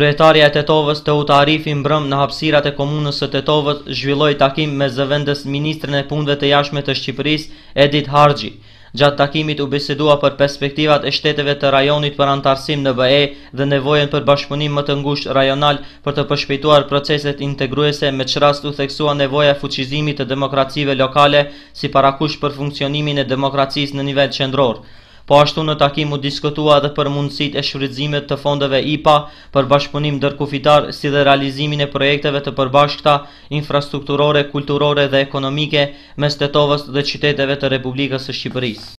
Kryetaria e Tetovës të utarifi mbrëm në hapsirat e komunës së Tetovës zhvilloi takim me zëvendës Ministrën e Punve të Jashme të Shqipëris, Edit Hargji. Gjatë takimit u bisedua për perspektivat e shteteve të rajonit për antarësim në BE dhe nevojen për bashkëpunim më të ngushtë rajonal për të përshpejtuar proceset integruese me çrras u theksua nevoja fuqizimit të demokracive lokale si parakush për funksionimin e demokracisë në nivel qendror. Po ashtu në takim u diskutua edhe për mundësit e shfrytëzimit të fondeve IPA për bashkëpunim ndërkufitar si dhe realizimin e projekteve të përbashkëta infrastrukturore, kulturore dhe ekonomike me stetovës dhe qyteteve të Republikës së Shqipërisë.